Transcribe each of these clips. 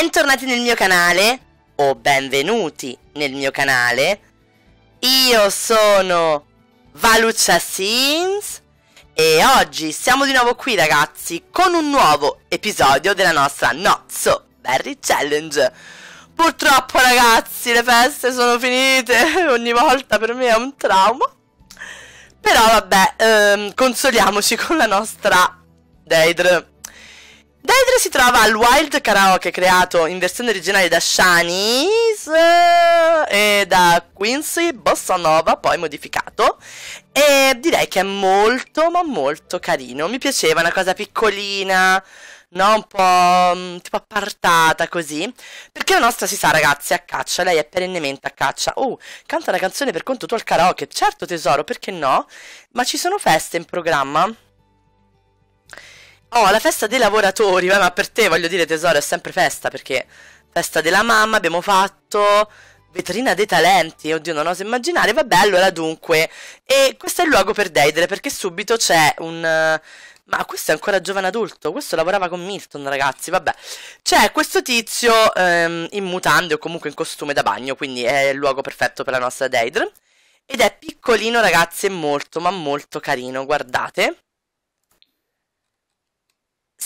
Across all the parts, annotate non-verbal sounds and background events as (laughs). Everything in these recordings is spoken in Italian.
Bentornati nel mio canale o benvenuti nel mio canale. Io sono Valuccia Sims e oggi siamo di nuovo qui ragazzi con un nuovo episodio della nostra Not So Berry Challenge. Purtroppo ragazzi le feste sono finite, (laughs) ogni volta per me è un trauma. Però vabbè, ehm, consoliamoci con la nostra Daedra D'altro si trova al Wild Karaoke creato in versione originale da Shanice e da Quincy Bossa Nova, poi modificato. E direi che è molto, ma molto carino. Mi piaceva, una cosa piccolina, no? Un po' mm, tipo appartata così. Perché la nostra si sa, ragazzi, è a caccia. Lei è perennemente a caccia. Oh, canta una canzone per conto tuo al karaoke. Certo, tesoro, perché no? Ma ci sono feste in programma? Oh, la festa dei lavoratori, Beh, ma per te voglio dire tesoro, è sempre festa perché festa della mamma abbiamo fatto vetrina dei talenti, oddio non oso immaginare, vabbè allora dunque, e questo è il luogo per Deidre perché subito c'è un... Ma questo è ancora giovane adulto, questo lavorava con Milton ragazzi, vabbè. C'è questo tizio ehm, in mutande o comunque in costume da bagno, quindi è il luogo perfetto per la nostra Deidre. Ed è piccolino ragazzi, è molto ma molto carino, guardate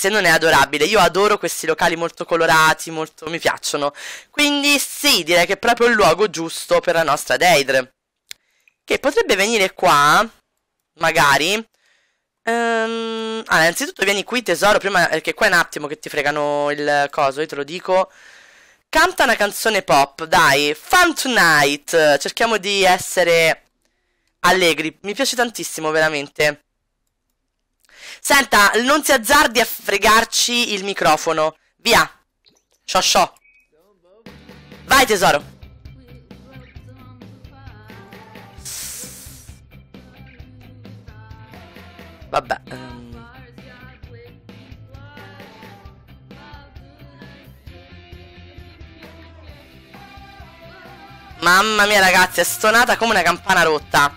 se non è adorabile. Io adoro questi locali molto colorati, molto mi piacciono. Quindi sì, direi che è proprio il luogo giusto per la nostra Deidre. Che potrebbe venire qua, magari. Um, ehm, allora, ah, innanzitutto vieni qui tesoro, prima perché qua è un attimo che ti fregano il coso, io te lo dico. Canta una canzone pop, dai, Fun Tonight. Cerchiamo di essere allegri. Mi piace tantissimo, veramente. Senta, non si azzardi a fregarci il microfono. Via. Ciao ciao. Vai tesoro. Vabbè. Um... Mamma mia ragazzi, è stonata come una campana rotta.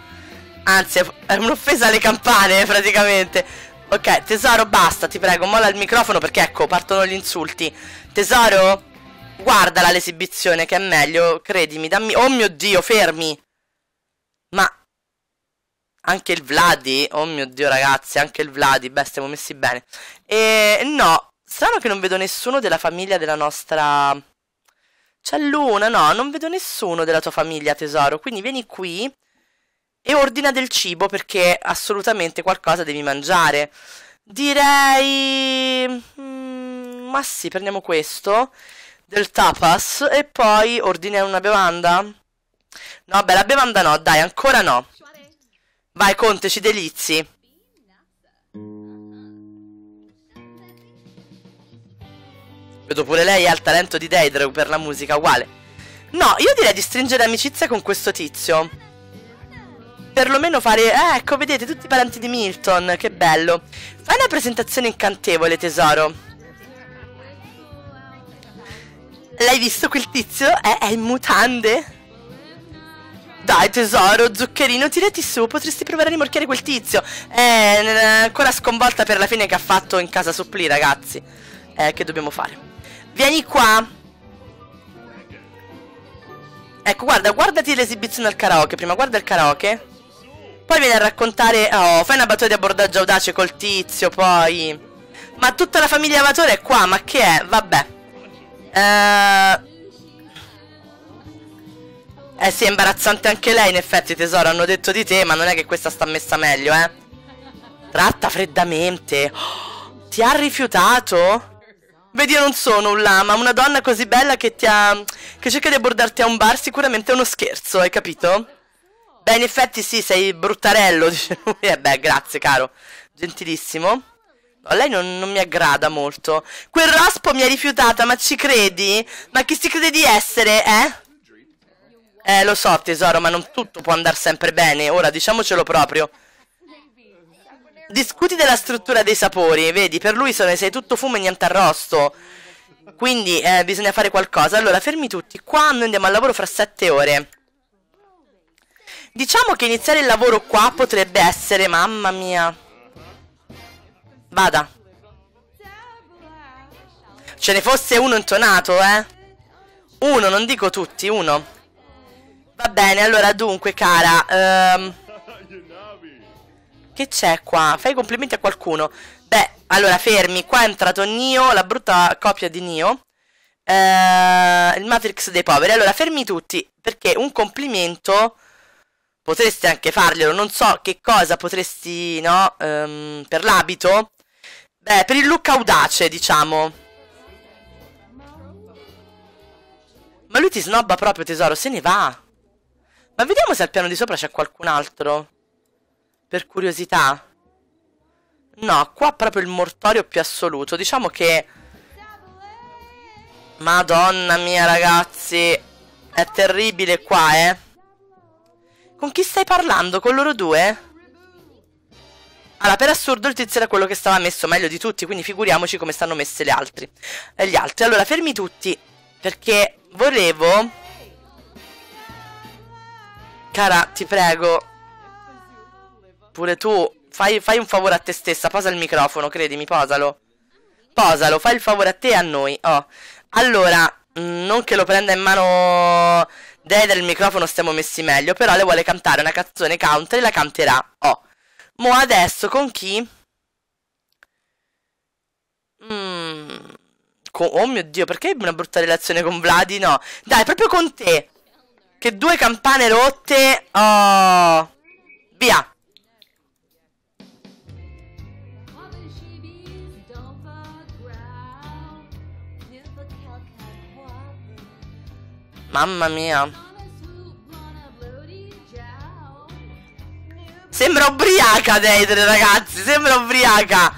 Anzi, è un'offesa alle campane (laughs) praticamente. Ok, tesoro, basta, ti prego, molla il microfono perché ecco, partono gli insulti. Tesoro, guardala l'esibizione che è meglio, credimi, dammi... Oh mio Dio, fermi! Ma... Anche il Vladi? Oh mio Dio, ragazzi, anche il Vladi, beh, stiamo messi bene. E... no, strano che non vedo nessuno della famiglia della nostra... C'è Luna, no, non vedo nessuno della tua famiglia, tesoro, quindi vieni qui e ordina del cibo perché assolutamente qualcosa devi mangiare. Direi... Mm, ma sì, prendiamo questo, del tapas, e poi ordina una bevanda. No, beh, la bevanda no, dai, ancora no. Vai, Conte, ci delizi. Vedo pure lei ha il talento di Daedra per la musica, uguale. No, io direi di stringere amicizia con questo tizio perlomeno fare, eh, ecco vedete tutti i parenti di Milton, che bello. Fai una presentazione incantevole tesoro. L'hai visto quel tizio? È, è in mutande? Dai tesoro, zuccherino, tirati su, potresti provare a rimorchiare quel tizio. Eh, ancora sconvolta per la fine che ha fatto in casa supplì, ragazzi. Eh, che dobbiamo fare? Vieni qua! Ecco, guarda, guardati l'esibizione al karaoke prima, guarda il karaoke. Poi viene a raccontare... Oh, fai una battuta di abbordaggio audace col tizio, poi... Ma tutta la famiglia Avatore è qua, ma che è? Vabbè. Eh... Eh sì, è imbarazzante anche lei, in effetti, tesoro. Hanno detto di te, ma non è che questa sta messa meglio, eh. Tratta freddamente. Oh, (gasps) ti ha rifiutato? Vedi, io non sono un lama. Una donna così bella che ti ha... che cerca di abbordarti a un bar sicuramente è uno scherzo, hai capito? Beh, in effetti sì, sei bruttarello, dice lui. E beh, grazie, caro. Gentilissimo. A lei non, non, mi aggrada molto. Quel raspo mi ha rifiutata, ma ci credi? Ma chi si crede di essere, eh? Eh, lo so, tesoro, ma non tutto può andare sempre bene. Ora, diciamocelo proprio. Discuti della struttura dei sapori, vedi, per lui sono, sei tutto fumo e niente arrosto. Quindi eh, bisogna fare qualcosa. Allora, fermi tutti. Qua noi andiamo al lavoro fra sette ore. Diciamo che iniziare il lavoro qua potrebbe essere, mamma mia. Vada. Ce ne fosse uno intonato, eh? Uno, non dico tutti, uno. Va bene, allora dunque, cara. Um, che c'è qua? Fai complimenti a qualcuno. Beh, allora fermi. Qua è entrato Nio, la brutta copia di Nio. Uh, il Matrix dei poveri. Allora fermi tutti, perché un complimento Potreste anche farglielo, non so che cosa potresti, no? Um, per l'abito? Beh, per il look audace, diciamo. Ma lui ti snobba proprio, tesoro, se ne va. Ma vediamo se al piano di sopra c'è qualcun altro. Per curiosità. No, qua proprio il mortorio più assoluto. Diciamo che... Madonna mia, ragazzi. È terribile qua, eh. Con chi stai parlando? Con loro due? Allora, per assurdo il tizio era quello che stava messo meglio di tutti, quindi figuriamoci come stanno messe le altri. E eh, gli altri. Allora, fermi tutti, perché volevo... Cara, ti prego. Pure tu, fai, fai un favore a te stessa, posa il microfono, credimi, posalo. Posalo, fai il favore a te e a noi. Oh. Allora, mm, non che lo prenda in mano dei del microfono stiamo messi meglio, però le vuole cantare una canzone country, la canterà. Oh. Mo adesso con chi? Mmm. Oh mio Dio, perché hai una brutta relazione con Vladi? No. Dai, proprio con te. Che due campane rotte. Oh. Via. Mamma mia. Sembra ubriaca Deidre, ragazzi. Sembra ubriaca.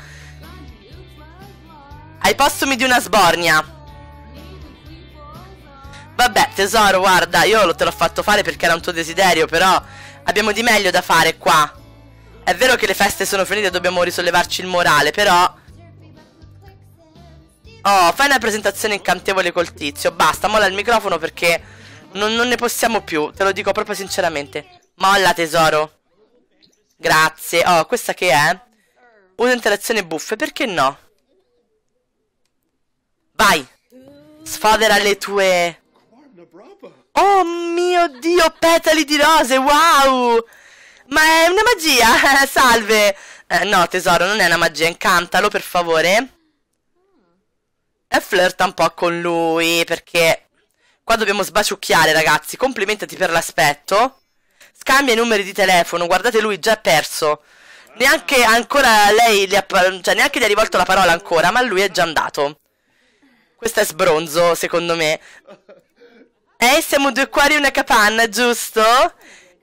Ai postumi di una sbornia. Vabbè, tesoro, guarda, io te l'ho fatto fare perché era un tuo desiderio, però abbiamo di meglio da fare qua. È vero che le feste sono finite dobbiamo risollevarci il morale, però Oh, fai una presentazione incantevole col tizio. Basta, molla il microfono perché non, non ne possiamo più. Te lo dico proprio sinceramente. Molla, tesoro. Grazie. Oh, questa che è? Una interazione buffe, perché no? Vai! Sfodera le tue... Oh mio Dio, petali di rose, wow! Ma è una magia, (laughs) salve! Eh, no tesoro, non è una magia, incantalo per favore e flirta un po' con lui perché qua dobbiamo sbaciucchiare ragazzi, complimentati per l'aspetto, scambia i numeri di telefono, guardate lui già perso, neanche ancora lei, ha, cioè neanche gli ha rivolto la parola ancora, ma lui è già andato. Questo è sbronzo secondo me. Eh, siamo due cuori e una capanna, giusto?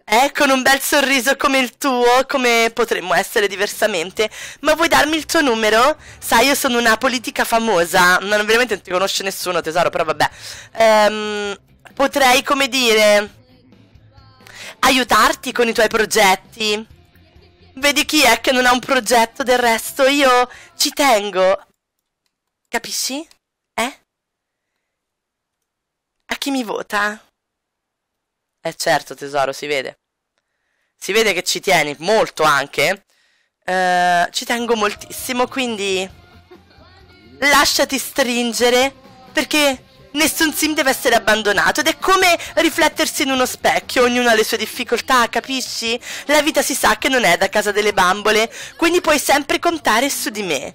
Eh, con un bel sorriso come il tuo, come potremmo essere diversamente. Ma vuoi darmi il tuo numero? Sai, io sono una politica famosa. Non, veramente non ti conosce nessuno, tesoro, però vabbè. Ehm, potrei, come dire, aiutarti con i tuoi progetti. Vedi chi è che non ha un progetto del resto? Io ci tengo. Capisci? Eh? A chi mi vota? Eh certo, tesoro, si vede. Si vede che ci tieni molto anche. Uh, ci tengo moltissimo, quindi lasciati stringere perché nessun sim deve essere abbandonato ed è come riflettersi in uno specchio, ognuno ha le sue difficoltà, capisci? La vita si sa che non è da casa delle bambole, quindi puoi sempre contare su di me.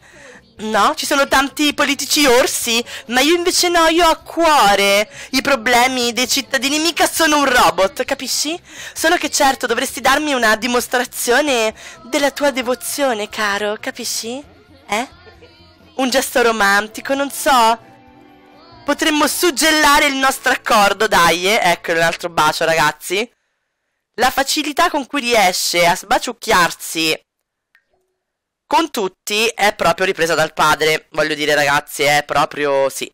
No, ci sono tanti politici orsi, ma io invece no, io ho a cuore i problemi dei cittadini, mica sono un robot, capisci? Solo che certo dovresti darmi una dimostrazione della tua devozione, caro, capisci? Eh? Un gesto romantico, non so. Potremmo suggellare il nostro accordo, dai, eh? ecco un altro bacio, ragazzi. La facilità con cui riesce a sbaciucchiarsi con tutti è proprio ripresa dal padre. Voglio dire, ragazzi, è proprio sì.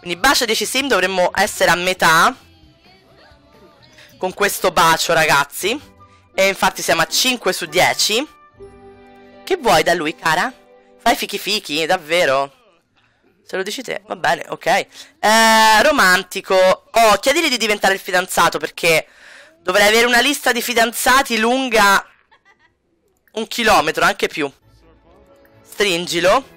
Quindi bacio 10 sim dovremmo essere a metà con questo bacio, ragazzi. E infatti siamo a 5 su 10. Che vuoi da lui, cara? Fai fichi fichi, davvero. Se lo dici te, va bene, ok. Eh, romantico. Oh, chiedili di diventare il fidanzato perché dovrei avere una lista di fidanzati lunga un chilometro, anche più. Stringilo.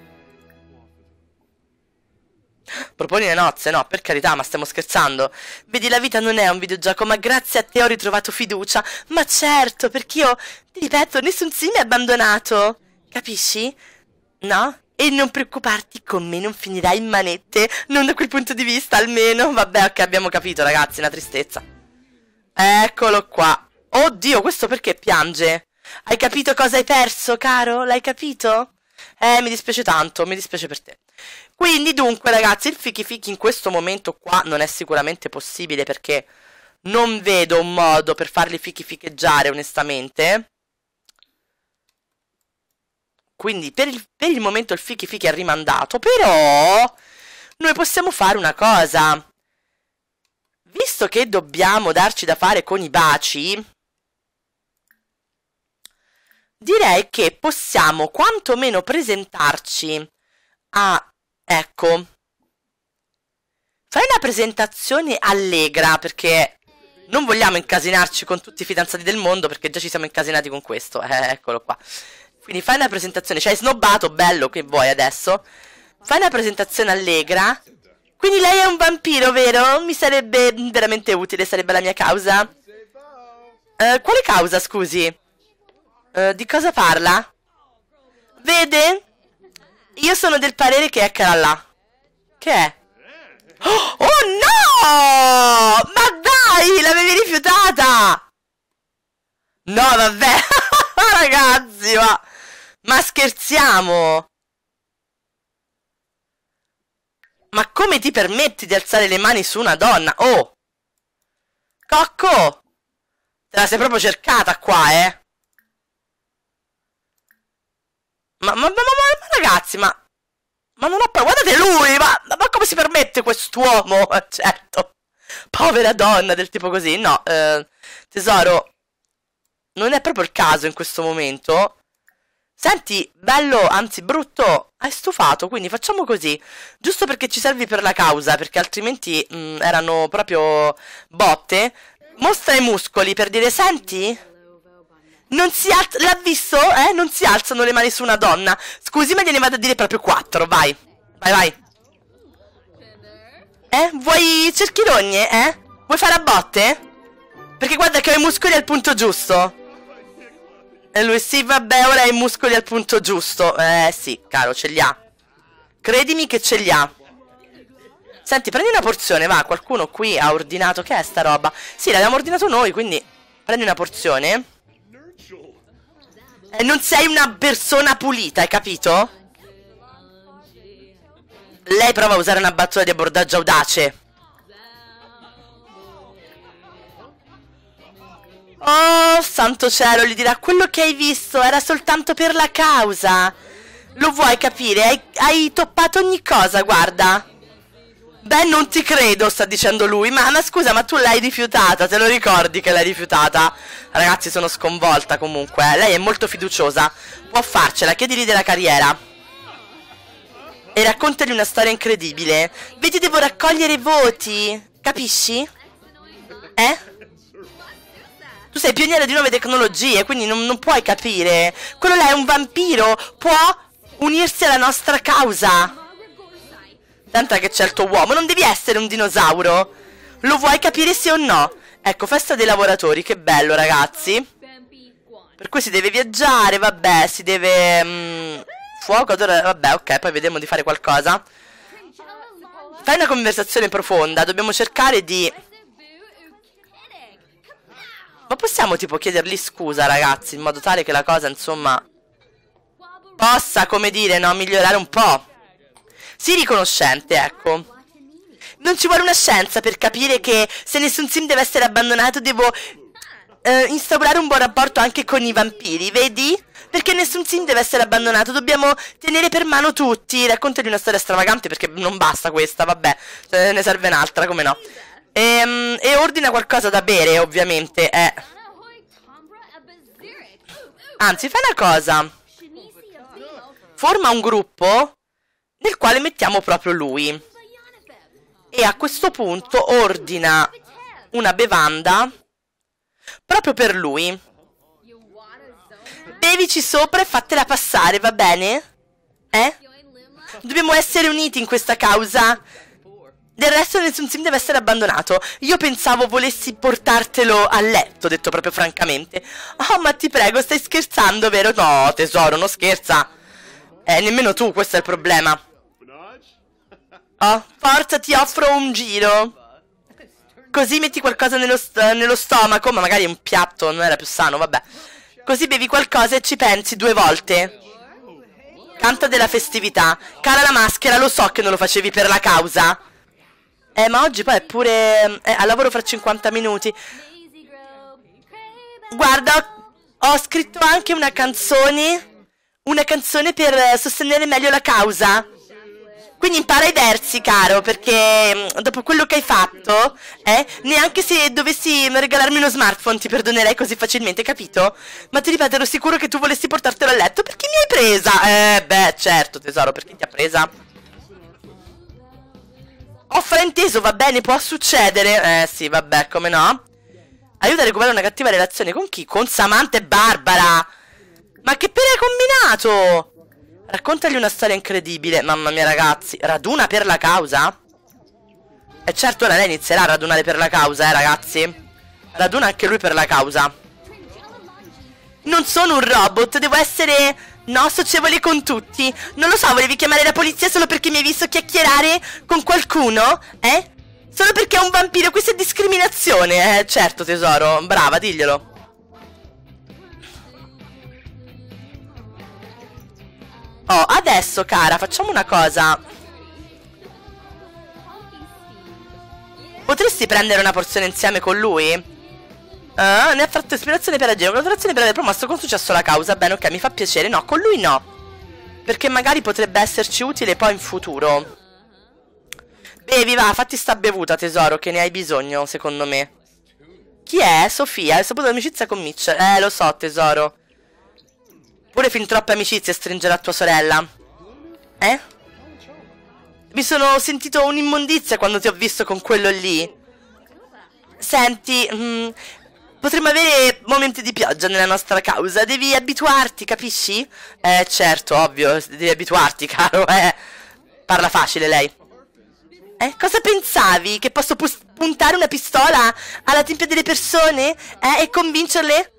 Proponi le nozze, no, per carità, ma stiamo scherzando. Vedi, la vita non è un videogioco, ma grazie a te ho ritrovato fiducia. Ma certo, perché io, ti ripeto, nessun sì mi ha abbandonato. Capisci? No? E non preoccuparti, con me non finirai in manette. Non da quel punto di vista, almeno. Vabbè, ok, abbiamo capito, ragazzi, una tristezza. Eccolo qua. Oddio, questo perché piange? Hai capito cosa hai perso, caro? L'hai capito? Eh, mi dispiace tanto, mi dispiace per te. Quindi, dunque, ragazzi, il fichi fichi in questo momento qua non è sicuramente possibile perché non vedo un modo per farli fichi ficheggiare, onestamente. Quindi, per il, per il momento il fichi fichi è rimandato, però noi possiamo fare una cosa. Visto che dobbiamo darci da fare con i baci, direi che possiamo quantomeno presentarci a... Ah, ecco. Fai una presentazione allegra perché non vogliamo incasinarci con tutti i fidanzati del mondo perché già ci siamo incasinati con questo. Eh, eccolo qua. Quindi fai una presentazione, cioè hai snobbato, bello, che vuoi adesso? Fai una presentazione allegra. Quindi lei è un vampiro, vero? Mi sarebbe veramente utile, sarebbe la mia causa. Eh, quale causa, scusi? Eh, di cosa parla? Vede? Io sono del parere che è là. Che è? Oh, oh no! Ma dai, l'avevi rifiutata! No, vabbè. (laughs) Ragazzi, ma... Ma scherziamo! Ma come ti permetti di alzare le mani su una donna? Oh! Cocco! Te la sei proprio cercata qua, eh! Ma, ma, ma, ma ma, ragazzi, ma... Ma non ho paura, guardate lui, ma, ma come si permette quest'uomo, (laughs) certo. Povera donna del tipo così, no, eh, tesoro, non è proprio il caso in questo momento. Senti, bello, anzi brutto, hai stufato, quindi facciamo così. Giusto perché ci servi per la causa, perché altrimenti mh, mm, erano proprio botte. Mostra i muscoli per dire, senti, non si alza... L'ha visto? Eh? Non si alzano le mani su una donna. Scusi, ma gliene vado a dire proprio quattro. Vai. Vai, vai. Eh? Vuoi cerchi cerchirogne, eh? Vuoi fare a botte? Perché guarda che ho i muscoli al punto giusto. E eh, lui, sì, vabbè, ora hai i muscoli al punto giusto. Eh, sì, caro, ce li ha. Credimi che ce li ha. Senti, prendi una porzione, va. Qualcuno qui ha ordinato... Che è sta roba? Sì, l'abbiamo ordinato noi, quindi... Prendi una porzione... E eh, non sei una persona pulita, hai capito? Lei prova a usare una battuta di abbordaggio audace. Oh, santo cielo, gli dirà, quello che hai visto era soltanto per la causa. Lo vuoi capire? Hai, hai toppato ogni cosa, guarda. Beh, non ti credo, sta dicendo lui. Ma, ma scusa, ma tu l'hai rifiutata, te lo ricordi che l'hai rifiutata? Ragazzi, sono sconvolta comunque. Lei è molto fiduciosa. Può farcela, chiedigli della carriera e raccontagli una storia incredibile. Vedi, devo raccogliere i voti. Capisci? Eh? Tu sei pioniere di nuove tecnologie, quindi non, non, puoi capire. Quello là è un vampiro. Può unirsi alla nostra causa. Tanta che c'è il tuo uomo, non devi essere un dinosauro. Lo vuoi capire sì o no? Ecco, festa dei lavoratori, che bello ragazzi. Per cui si deve viaggiare, vabbè, si deve... Mh, mm, fuoco, adora... vabbè, ok, poi vediamo di fare qualcosa. Fai una conversazione profonda, dobbiamo cercare di... Ma possiamo tipo chiedergli scusa ragazzi, in modo tale che la cosa, insomma possa, come dire, no, migliorare un po'. Sii riconoscente, ecco. Non ci vuole una scienza per capire che se nessun sim deve essere abbandonato devo eh, instaurare un buon rapporto anche con i vampiri, vedi? Perché nessun sim deve essere abbandonato, dobbiamo tenere per mano tutti. Raccontali una storia stravagante perché non basta questa, vabbè, cioè, ne serve un'altra, come no? E, ehm, e, ordina qualcosa da bere, ovviamente, eh. Anzi, fai una cosa. Forma un gruppo nel quale mettiamo proprio lui. E a questo punto ordina una bevanda proprio per lui. Bevici sopra e fatela passare, va bene? Eh? Dobbiamo essere uniti in questa causa. Del resto nessun sim deve essere abbandonato. Io pensavo volessi portartelo a letto, detto proprio francamente. Oh, ma ti prego, stai scherzando, vero? No, tesoro, non scherza. Eh, nemmeno tu, questo è il problema. Ah, forza, ti offro un giro. Così metti qualcosa nello, st nello stomaco, ma magari un piatto, non era più sano, vabbè. Così bevi qualcosa e ci pensi due volte. Canta della festività. Cara la maschera, lo so che non lo facevi per la causa. Eh, ma oggi poi è pure... Eh, al lavoro fra 50 minuti. Guarda, ho scritto anche una canzone... Una canzone per sostenere meglio la causa. Quindi impara i versi, caro, perché mm, dopo quello che hai fatto, eh, neanche se dovessi regalarmi uno smartphone ti perdonerei così facilmente, capito? Ma ti ripeto, ero sicuro che tu volessi portartelo a letto perché mi hai presa. Eh, beh, certo, tesoro, perché ti ha presa? Ho frainteso, va bene, può succedere. Eh, sì, vabbè, come no? Aiuta a recuperare una cattiva relazione con chi? Con Samantha e Barbara. Ma che pena hai combinato? Raccontagli una storia incredibile, mamma mia ragazzi. Raduna per la causa? E certo ora lei inizierà a radunare per la causa, eh ragazzi. Raduna anche lui per la causa. Non sono un robot, devo essere... No, socievole con tutti. Non lo so, volevi chiamare la polizia solo perché mi hai visto chiacchierare con qualcuno? Eh? Solo perché è un vampiro, questa è discriminazione. Eh, certo tesoro, brava, diglielo. Oh, adesso, cara, facciamo una cosa. Potresti prendere una porzione insieme con lui? Ah, ne ha fatto ispirazione per agire. Congratulazioni per aver promosso con successo la causa. Bene, ok, mi fa piacere. No, con lui no. Perché magari potrebbe esserci utile poi in futuro. Bevi, va, fatti sta bevuta, tesoro, che ne hai bisogno, secondo me. Chi è? Sofia, hai saputo l'amicizia con Mitch. Eh, lo so, tesoro. Pure fin troppe amicizie stringerà tua sorella. Eh? Mi sono sentito un'immondizia quando ti ho visto con quello lì. Senti, mh, mm, potremmo avere momenti di pioggia nella nostra causa. Devi abituarti, capisci? Eh, certo, ovvio. Devi abituarti, (laughs) caro, eh. Parla facile lei. Eh, cosa pensavi? Che posso puntare una pistola alla tempia delle persone? Eh, e convincerle?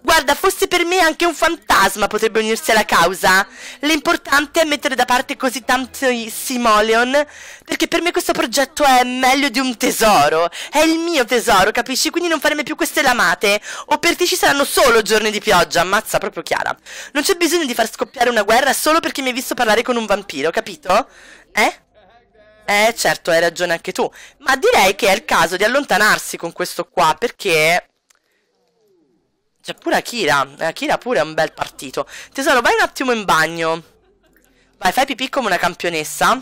Guarda, fosse per me anche un fantasma potrebbe unirsi alla causa. L'importante è mettere da parte così tanti simoleon, perché per me questo progetto è meglio di un tesoro. È il mio tesoro, capisci? Quindi non faremo più queste lamate, o per te ci saranno solo giorni di pioggia, ammazza proprio Chiara. Non c'è bisogno di far scoppiare una guerra solo perché mi hai visto parlare con un vampiro, capito? Eh? Eh, certo, hai ragione anche tu. Ma direi che è il caso di allontanarsi con questo qua, perché c'è pure Akira. Akira pure è un bel partito. Tesoro, vai un attimo in bagno. Vai, fai pipì come una campionessa.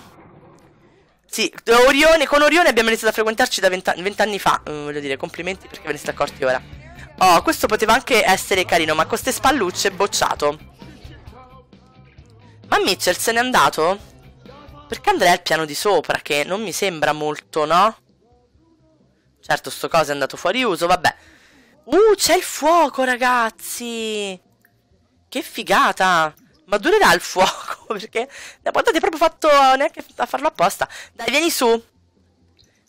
Sì, Orione, con Orione abbiamo iniziato a frequentarci da vent'anni vent fa. Uh, voglio dire, complimenti perché ve ne siete accorti ora. Oh, questo poteva anche essere carino, ma con queste spallucce è bocciato. Ma Mitchell se n'è andato? Perché andrei al piano di sopra, che non mi sembra molto, no? Certo, sto coso è andato fuori uso, vabbè. Uh, c'è il fuoco, ragazzi! Che figata! Ma durerà il fuoco, (laughs) perché... Guardate, è proprio fatto neanche a farlo apposta. Dai, vieni su!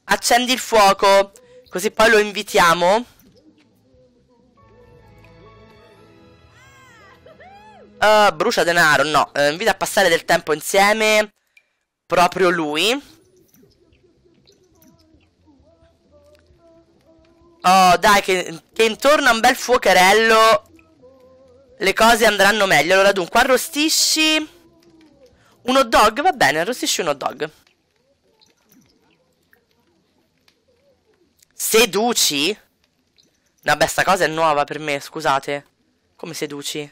Accendi il fuoco, così poi lo invitiamo. Uh, brucia denaro, no. Uh, invita a passare del tempo insieme proprio lui. Oh, dai, che, che intorno a un bel fuocherello le cose andranno meglio. Allora, dunque, arrostisci un hot dog, va bene, arrostisci un hot dog. Seduci? Vabbè, sta cosa è nuova per me, scusate. Come seduci?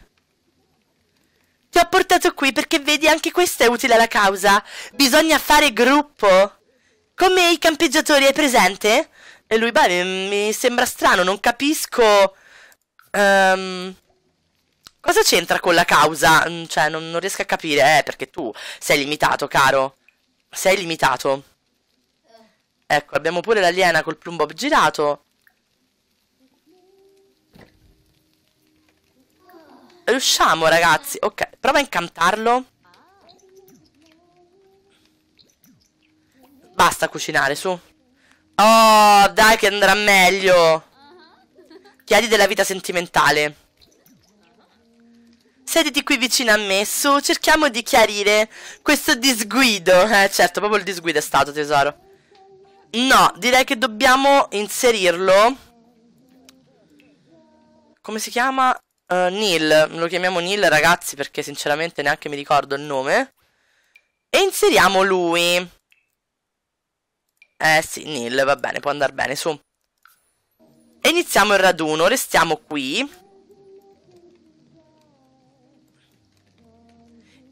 Ti ho portato qui perché vedi anche questa è utile alla causa. Bisogna fare gruppo. Come i campeggiatori, hai presente? E lui, beh, mm, mi sembra strano, non capisco... Um, cosa c'entra con la causa? Mm, cioè, non, non riesco a capire, eh, perché tu sei limitato, caro. Sei limitato. Ecco, abbiamo pure l'aliena col plumbob girato. Riusciamo, ragazzi. Ok, prova a incantarlo. Basta cucinare, su. Oh, dai che andrà meglio. Uh-huh. Chiedi della vita sentimentale. Sediti qui vicino a me, su, cerchiamo di chiarire questo disguido. Eh, certo, proprio il disguido è stato, tesoro. No, direi che dobbiamo inserirlo. Come si chiama? Uh, Neil. Lo chiamiamo Neil, ragazzi, perché sinceramente neanche mi ricordo il nome. E inseriamo lui. Eh sì, Nil, va bene, può andare bene, su. iniziamo il raduno, restiamo qui.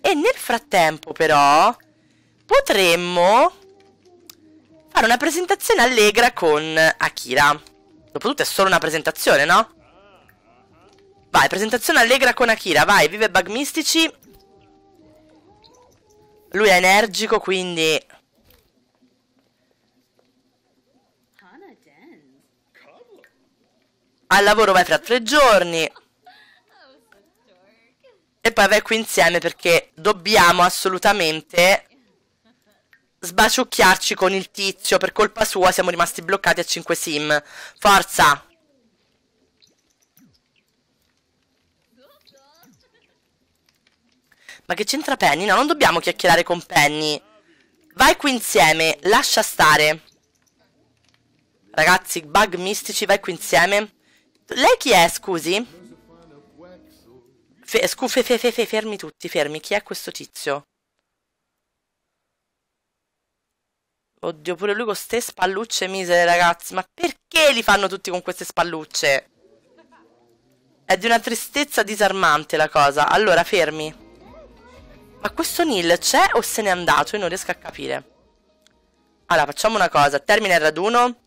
E nel frattempo però potremmo fare una presentazione allegra con Akira. Dopotutto è solo una presentazione, no? Vai, presentazione allegra con Akira, vai, vive bug mistici. Lui è energico, quindi Al lavoro vai fra tre giorni. Oh, e poi vai qui insieme perché dobbiamo assolutamente sbaciucchiarci con il tizio. Per colpa sua siamo rimasti bloccati a 5 sim. Forza! Ma che c'entra Penny? No, non dobbiamo chiacchierare con Penny. Vai qui insieme, lascia stare. Ragazzi, bug mistici, vai qui insieme. Lei chi è, scusi? Fe, scu, fe, fe, fe, fermi tutti, fermi. Chi è questo tizio? Oddio, pure lui con ste spallucce misere, ragazzi. Ma perché li fanno tutti con queste spallucce? È di una tristezza disarmante la cosa. Allora, fermi. Ma questo Neil c'è o se n'è andato? Io non riesco a capire. Allora, facciamo una cosa. Termina il raduno.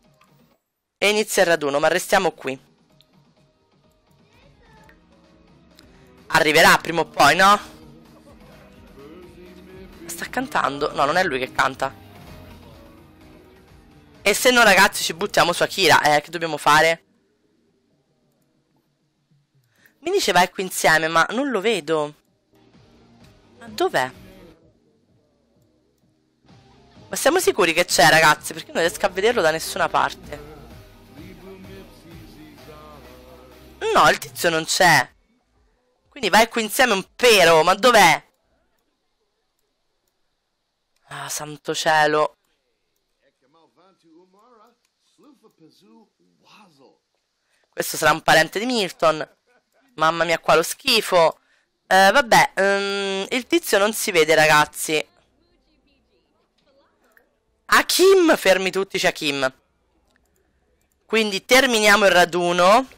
E inizia il raduno, ma restiamo qui. Arriverà prima o poi, no? Sta cantando? No, non è lui che canta. E se no, ragazzi, ci buttiamo su Akira. Eh, che dobbiamo fare? Mi diceva qui ecco insieme, ma non lo vedo. Ma dov'è? Ma siamo sicuri che c'è, ragazzi? Perché non riesco a vederlo da nessuna parte. No, il tizio non c'è. Quindi vai qui insieme un pero, ma dov'è? Ah, santo cielo. Questo sarà un parente di Milton. Mamma mia, qua lo schifo. Eh, vabbè, um, il tizio non si vede, ragazzi. Hakim, fermi tutti, c'è Hakim. Quindi terminiamo il raduno.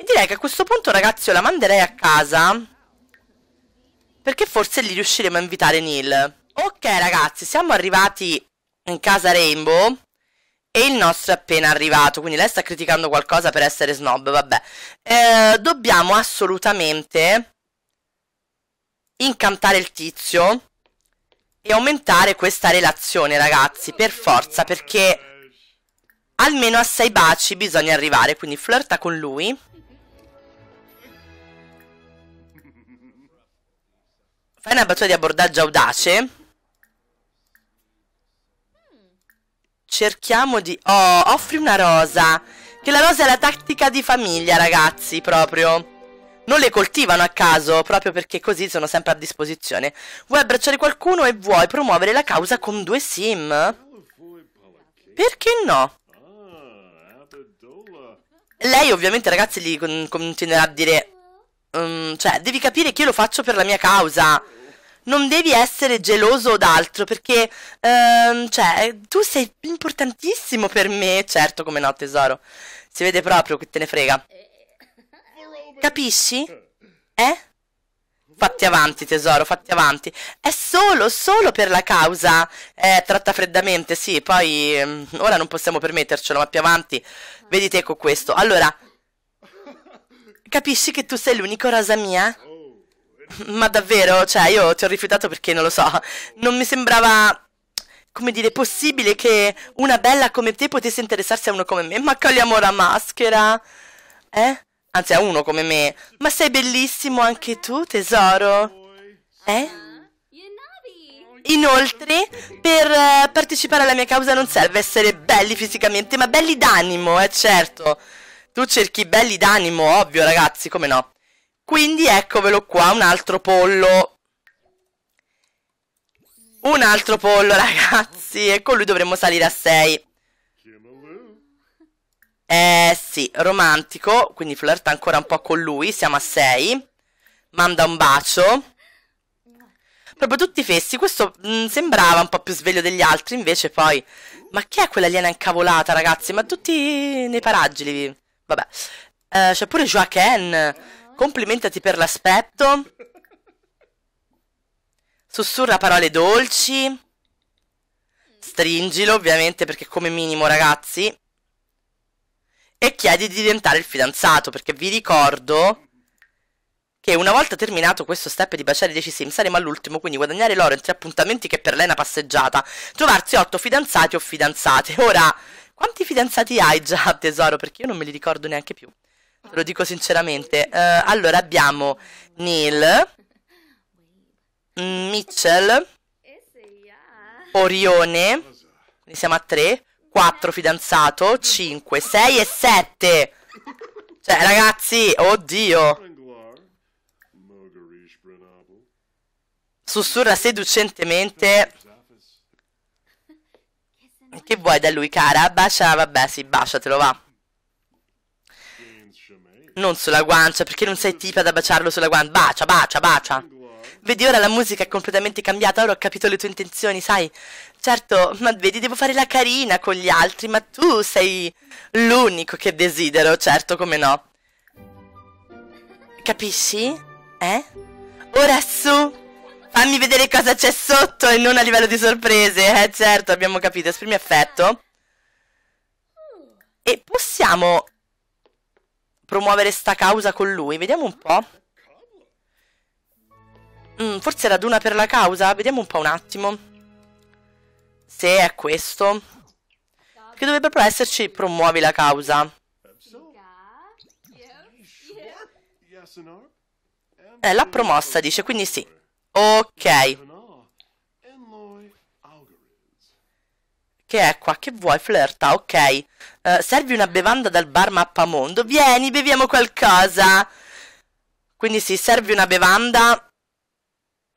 E direi che a questo punto, ragazzi, io la manderei a casa. Perché forse lì riusciremo a invitare Neil. Ok, ragazzi, siamo arrivati in casa Rainbow. E il nostro è appena arrivato, quindi lei sta criticando qualcosa per essere snob, vabbè. Eh, dobbiamo assolutamente incantare il tizio e aumentare questa relazione, ragazzi, per forza, perché almeno a sei baci bisogna arrivare, quindi flirta con lui. Fai una battuta di abbordaggio audace. Cerchiamo di... Oh, offri una rosa. Che la rosa è la tattica di famiglia, ragazzi, proprio. Non le coltivano a caso, proprio perché così sono sempre a disposizione. Vuoi abbracciare qualcuno e vuoi promuovere la causa con due sim? Perché no? Lei ovviamente, ragazzi, gli continuerà a dire um, cioè, devi capire che io lo faccio per la mia causa. Non devi essere geloso o d'altro perché, um, cioè, tu sei importantissimo per me. Certo, come no, tesoro. Si vede proprio che te ne frega. Capisci? Eh? Fatti avanti, tesoro, fatti avanti. È solo, solo per la causa. Eh, tratta freddamente, sì, poi ehm, ora non possiamo permettercelo, ma più avanti. Vedi te con questo. Allora, Capisci che tu sei l'unico rosa mia? Ma davvero? Cioè, io ti ho rifiutato perché non lo so. Non mi sembrava come dire, possibile che una bella come te potesse interessarsi a uno come me? Ma caliamo la maschera? Eh? Anzi, a uno come me. Ma sei bellissimo anche tu, tesoro? Eh? Inoltre, per eh, partecipare alla mia causa non serve essere belli fisicamente, ma belli d'animo, eh certo. Tu cerchi belli d'animo, ovvio ragazzi, come no? Quindi eccovelo qua, un altro pollo. Un altro pollo, (laughs) ragazzi, e con lui dovremmo salire a 6. Eh sì, romantico, quindi flirta ancora un po' con lui, siamo a 6. Manda un bacio. Proprio tutti fessi, questo mh, mm, sembrava un po' più sveglio degli altri, invece poi... Ma chi è quell'aliena incavolata, ragazzi? Ma tutti nei paraggi li... Vabbè. Eh, c'è pure Joaquin. Complimentati per l'aspetto. Sussurra parole dolci. Stringilo, ovviamente, perché come minimo, ragazzi. E chiedi di diventare il fidanzato, perché vi ricordo che una volta terminato questo step di baciare 10 sims saremo all'ultimo, quindi guadagnare l'oro in tre appuntamenti che per lei è una passeggiata, trovarsi 8 fidanzati o fidanzate. Ora, quanti fidanzati hai già, tesoro? Perché io non me li ricordo neanche più. Te lo dico sinceramente. Uh, allora abbiamo Neil, Mitchell, Orione, quindi siamo a tre. Quattro fidanzato, cinque, sei e sette. Cioè, ragazzi, oddio. Sussurra seducentemente. Che vuoi da lui, cara? Bacia, vabbè, sì, baciatelo, va. Non sulla guancia, perché non sei tipa da baciarlo sulla guancia. Bacia, bacia, bacia. Vedi, ora la musica è completamente cambiata, ora ho capito le tue intenzioni, sai? Certo, ma vedi, devo fare la carina con gli altri, ma tu sei l'unico che desidero, certo, come no. Capisci? Eh? Ora su, Fammi vedere cosa c'è sotto e non a livello di sorprese. Eh certo, abbiamo capito. Esprimi affetto. E possiamo promuovere sta causa con lui. Vediamo un po'. Mm, forse raduna per la causa. Vediamo un po' un attimo. Se è questo. Che dovrebbe proprio esserci promuovi la causa. Eh, l'ha promossa, dice, quindi sì. Ok. Che è qua? Che vuoi? Flirta, ok. Uh, servi una bevanda dal bar Mappamondo? Vieni, beviamo qualcosa. Quindi sì, servi una bevanda.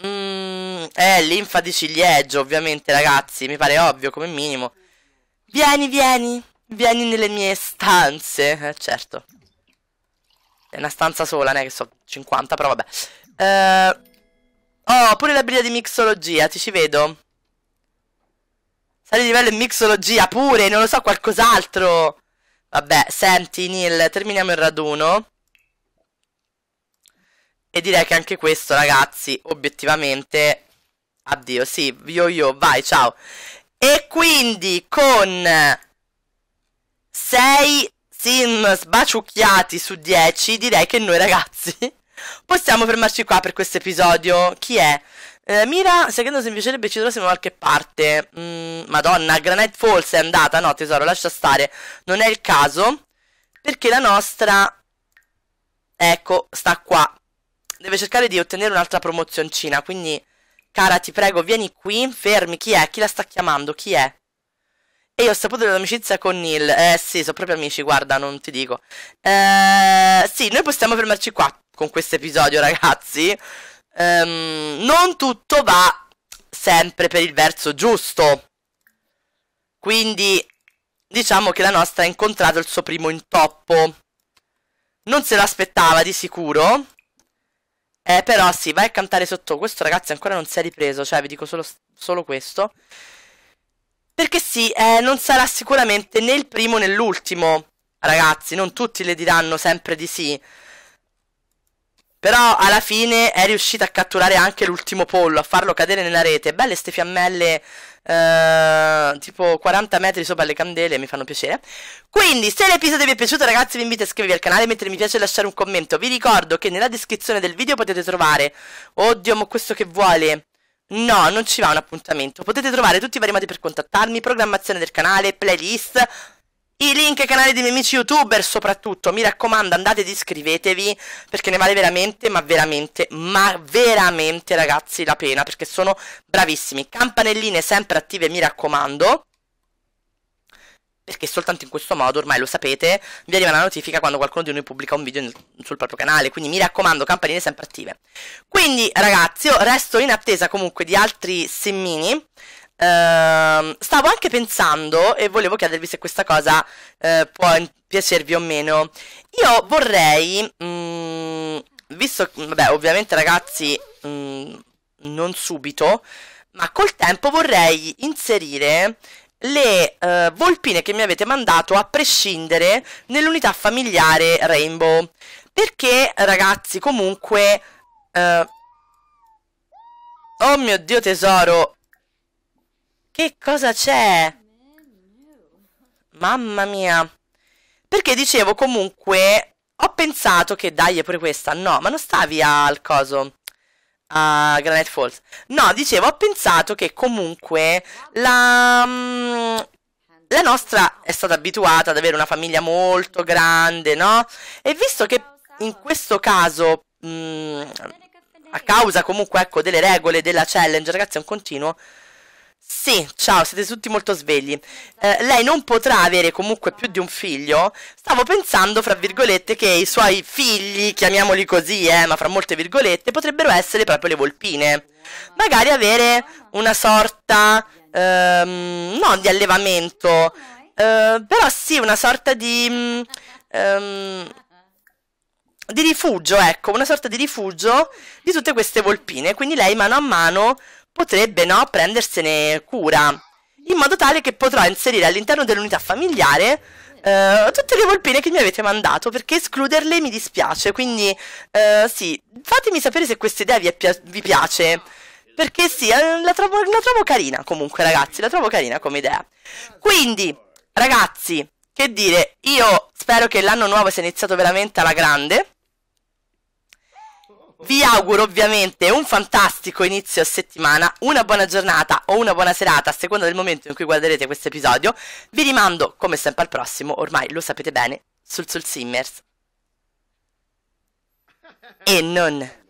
Mm, eh, linfa di ciliegio, ovviamente, ragazzi. Mi pare ovvio, come minimo. Vieni, vieni. Vieni nelle mie stanze. Eh, certo. È una stanza sola, ne che so, 50, però vabbè. Ehm... Uh, Oh, pure la briglia di mixologia, ti ci vedo. Sali di livello in mixologia pure, non lo so, qualcos'altro. Vabbè, senti, Neil, terminiamo il raduno. E direi che anche questo, ragazzi, obiettivamente... Addio, sì, yo yo, vai, ciao. E quindi con 6 sim sbaciucchiati su 10, direi che noi, ragazzi... Possiamo fermarci qua per questo episodio. Chi è? Eh, Mira, secondo se mi piacerebbe ci trovassimo da qualche parte. Mm, Madonna, Granite Falls è andata. No, tesoro, lascia stare. Non è il caso. Perché la nostra... Ecco, sta qua. Deve cercare di ottenere un'altra promozioncina. Quindi, cara, ti prego, vieni qui. Fermi. Chi è? Chi la sta chiamando? Chi è? E io ho saputo dell'amicizia con Neil. Eh sì, sono proprio amici, guarda, non ti dico. Eh, sì, noi possiamo fermarci qua con questo episodio, ragazzi. Um, non tutto va sempre per il verso giusto. Quindi diciamo che la nostra ha incontrato il suo primo intoppo. Non se l'aspettava di sicuro. Eh, però sì, vai a cantare sotto. Questo ragazzi ancora non si è ripreso, cioè vi dico solo, solo questo. Perché sì, eh, non sarà sicuramente né il primo né l'ultimo. Ragazzi, non tutti le diranno sempre di sì. Però alla fine è riuscita a catturare anche l'ultimo pollo, a farlo cadere nella rete. Belle ste fiammelle, eh, tipo 40 metri sopra le candele, mi fanno piacere. Quindi, se l'episodio vi è piaciuto, ragazzi, vi invito a iscrivervi al canale, mettere mi piace e lasciare un commento. Vi ricordo che nella descrizione del video potete trovare... Oddio, ma questo che vuole? No, non ci va un appuntamento. Potete trovare tutti i vari modi per contattarmi, programmazione del canale, playlist, i link ai canali dei miei amici youtuber soprattutto. Mi raccomando, andate ed iscrivetevi perché ne vale veramente, ma veramente, ma veramente ragazzi la pena perché sono bravissimi. Campanelline sempre attive, mi raccomando perché soltanto in questo modo, ormai lo sapete, vi arriva la notifica quando qualcuno di noi pubblica un video nel, sul proprio canale, quindi mi raccomando, campanine sempre attive. Quindi ragazzi, io resto in attesa comunque di altri semmini. Ehm, stavo anche pensando e volevo chiedervi se questa cosa eh, può piacervi o meno. Io vorrei, mh, mm, visto, vabbè, ovviamente ragazzi, mh, mm, non subito, ma col tempo vorrei inserire le eh, volpine che mi avete mandato a prescindere nell'unità familiare Rainbow. Perché, ragazzi, comunque... Eh... Oh mio Dio tesoro! Che cosa c'è? Mamma mia! Perché dicevo comunque... Ho pensato che dai è pure questa. No, ma non stavi al coso a Granite Falls. No, dicevo, ho pensato che comunque la, mm, la nostra è stata abituata ad avere una famiglia molto grande, no? E visto che in questo caso, mh, mm, a causa comunque ecco, delle regole della challenge, ragazzi, è un continuo, sì, ciao, siete tutti molto svegli. Eh, lei non potrà avere comunque più di un figlio? Stavo pensando, fra virgolette, che i suoi figli, chiamiamoli così, eh, ma fra molte virgolette, potrebbero essere proprio le volpine. Magari avere una sorta, ehm, non di allevamento, eh, però sì, una sorta di... Mm, ehm, di rifugio, ecco, una sorta di rifugio di tutte queste volpine. Quindi lei mano a mano potrebbe no, prendersene cura, in modo tale che potrò inserire all'interno dell'unità familiare Uh, tutte le volpine che mi avete mandato perché escluderle mi dispiace. Quindi, uh, sì, fatemi sapere se questa idea vi, pia vi piace. Perché sì, eh, la trovo, la trovo, carina comunque, ragazzi, la trovo carina come idea. Quindi, ragazzi, che dire, io spero che l'anno nuovo sia iniziato veramente alla grande. Vi auguro ovviamente un fantastico inizio settimana, una buona giornata o una buona serata a seconda del momento in cui guarderete questo episodio. Vi rimando come sempre al prossimo, ormai lo sapete bene, sul Soul Simmers. E non...